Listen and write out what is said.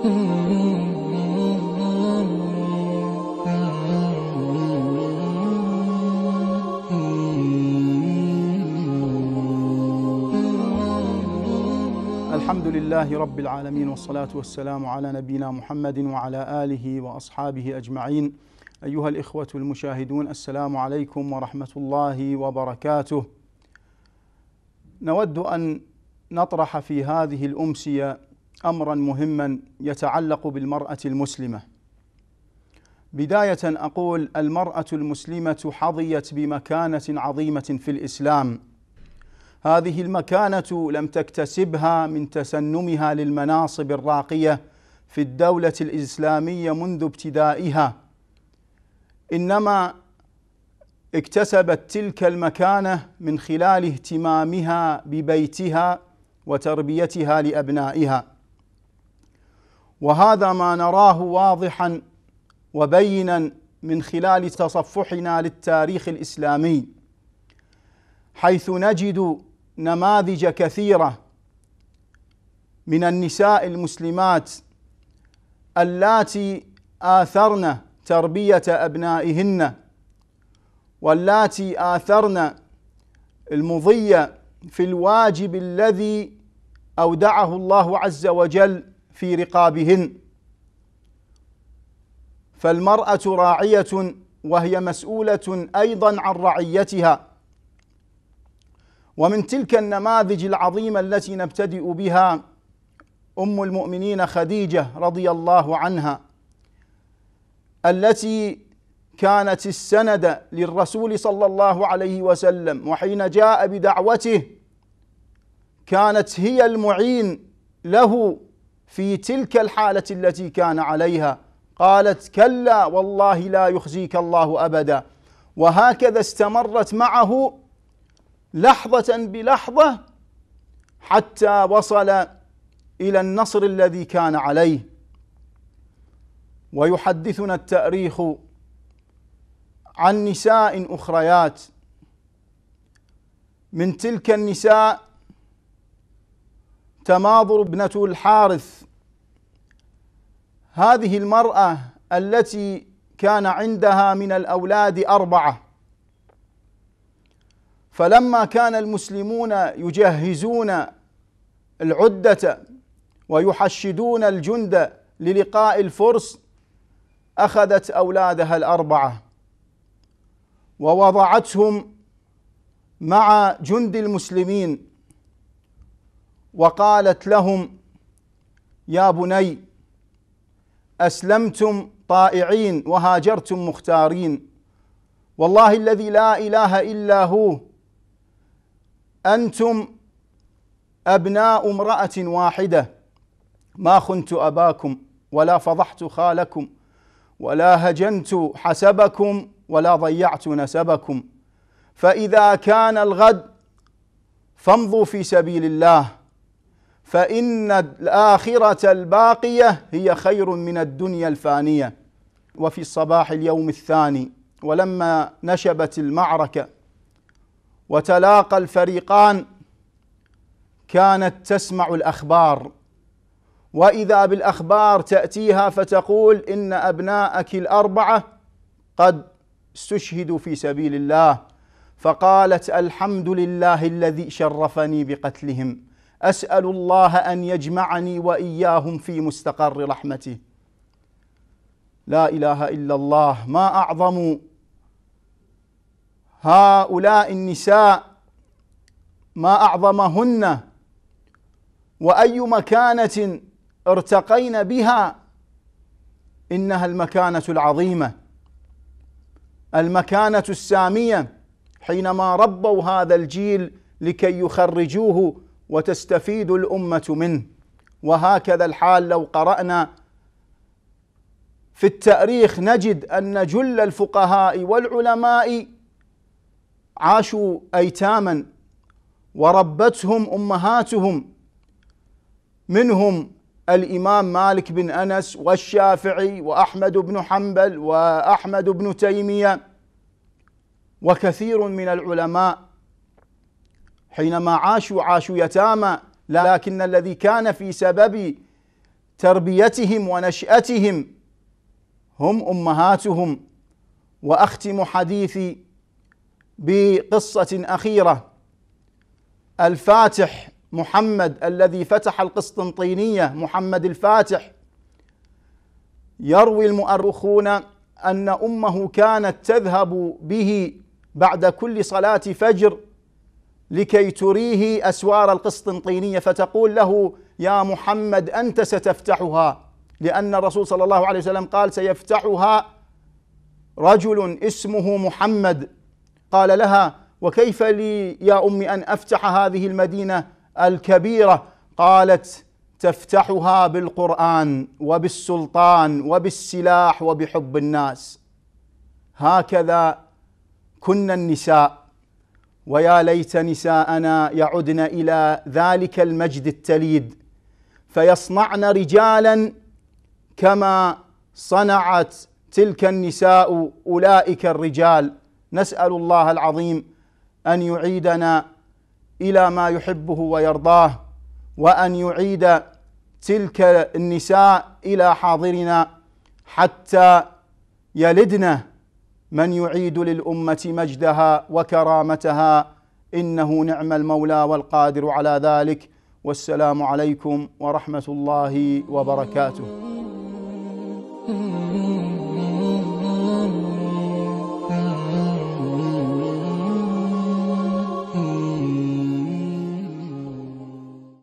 الحمد لله رب العالمين والصلاة والسلام على نبينا محمد وعلى آله وأصحابه أجمعين أيها الإخوة المشاهدون السلام عليكم ورحمة الله وبركاته نود أن نطرح في هذه الأمسية امرا مهما يتعلق بالمراه المسلمه بدايه اقول المراه المسلمه حظيت بمكانه عظيمه في الاسلام هذه المكانه لم تكتسبها من تسنمها للمناصب الراقيه في الدوله الاسلاميه منذ ابتدائها انما اكتسبت تلك المكانه من خلال اهتمامها ببيتها وتربيتها لابنائها وهذا ما نراه واضحا وبينا من خلال تصفحنا للتاريخ الاسلامي حيث نجد نماذج كثيره من النساء المسلمات اللاتي اثرن تربيه ابنائهن واللاتي اثرن المضي في الواجب الذي اودعه الله عز وجل في رقابهن فالمرأة راعية وهي مسؤولة أيضا عن رعيتها ومن تلك النماذج العظيمة التي نبتدئ بها أم المؤمنين خديجة رضي الله عنها التي كانت السند للرسول صلى الله عليه وسلم وحين جاء بدعوته كانت هي المعين له في تلك الحالة التي كان عليها قالت كلا والله لا يخزيك الله أبدا وهكذا استمرت معه لحظة بلحظة حتى وصل إلى النصر الذي كان عليه ويحدثنا التأريخ عن نساء أخريات من تلك النساء تماضر ابنة الحارث هذه المرأة التي كان عندها من الأولاد أربعة فلما كان المسلمون يجهزون العدة ويحشدون الجند للقاء الفرس أخذت أولادها الأربعة ووضعتهم مع جند المسلمين وقالت لهم يا بني اسلمتم طائعين وهاجرتم مختارين والله الذي لا اله الا هو انتم ابناء امراه واحده ما خنت اباكم ولا فضحت خالكم ولا هجنت حسبكم ولا ضيعت نسبكم فاذا كان الغد فامضوا في سبيل الله فإن الآخرة الباقية هي خير من الدنيا الفانية وفي صباح اليوم الثاني ولما نشبت المعركة وتلاقى الفريقان كانت تسمع الأخبار وإذا بالأخبار تأتيها فتقول إن أبناءك الأربعة قد استشهدوا في سبيل الله فقالت الحمد لله الذي شرفني بقتلهم اسال الله ان يجمعني واياهم في مستقر رحمته لا اله الا الله ما اعظم هؤلاء النساء ما اعظمهن واي مكانه ارتقين بها انها المكانه العظيمه المكانه الساميه حينما ربوا هذا الجيل لكي يخرجوه وتستفيد الامه منه وهكذا الحال لو قرانا في التاريخ نجد ان جل الفقهاء والعلماء عاشوا ايتاما وربتهم امهاتهم منهم الامام مالك بن انس والشافعي واحمد بن حنبل واحمد بن تيميه وكثير من العلماء حينما عاشوا عاشوا يتامى لكن الذي كان في سبب تربيتهم ونشأتهم هم أمهاتهم وأختم حديثي بقصة أخيرة الفاتح محمد الذي فتح القسطنطينية محمد الفاتح يروي المؤرخون أن أمه كانت تذهب به بعد كل صلاة فجر لكي تريه اسوار القسطنطينيه فتقول له يا محمد انت ستفتحها لان الرسول صلى الله عليه وسلم قال سيفتحها رجل اسمه محمد قال لها وكيف لي يا امي ان افتح هذه المدينه الكبيره قالت تفتحها بالقران وبالسلطان وبالسلاح وبحب الناس هكذا كن النساء ويا ليت نساءنا يعدن الى ذلك المجد التليد فيصنعن رجالا كما صنعت تلك النساء اولئك الرجال نسال الله العظيم ان يعيدنا الى ما يحبه ويرضاه وان يعيد تلك النساء الى حاضرنا حتى يلدنه من يعيد للأمة مجدها وكرامتها إنه نعم المولى والقادر على ذلك والسلام عليكم ورحمة الله وبركاته. Mm-hmm.